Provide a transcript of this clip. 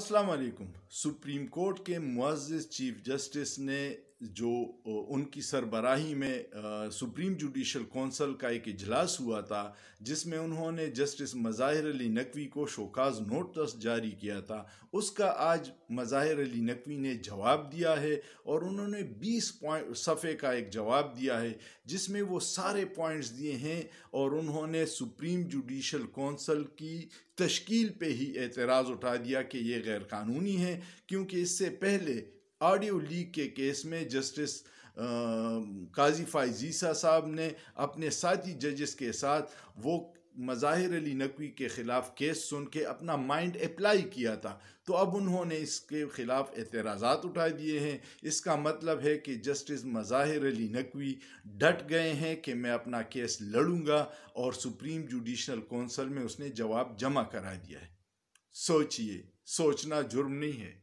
असलकुम supreme court के Muaz chief justice ने जो उनकी सरबराही में सुप्रीम जुडिशल कौंसल का एक इजलास हुआ था जिसमें उन्होंने जस्टिस मज़ाहिर अली नकवी को शोकाज नोटिस जारी किया था उसका आज मज़ाहिर अली नकवी ने जवाब दिया है और उन्होंने 20 पॉइंट सफ़े का एक जवाब दिया है जिसमें वो सारे पॉइंट्स दिए हैं और उन्होंने सुप्रीम जुडिशल कौंसल की तश्कील पे ही एतराज़ उठा दिया कि ये गैर कानूनी है क्योंकि इससे पहले ऑडियो लीक के केस में जस्टिस काजी फाइजीसा साहब ने अपने साथी जजेस के साथ वो मज़ाहिर अली नकवी के ख़िलाफ़ केस सुन के अपना माइंड अप्लाई किया था तो अब उन्होंने इसके ख़िलाफ़ एतराज़ात उठा दिए हैं इसका मतलब है कि जस्टिस मज़ाहिर अली नकवी डट गए हैं कि मैं अपना केस लड़ूंगा और सुप्रीम जुडिशल कौंसल में उसने जवाब जमा करा दिया है सोचिए सोचना जुर्म नहीं है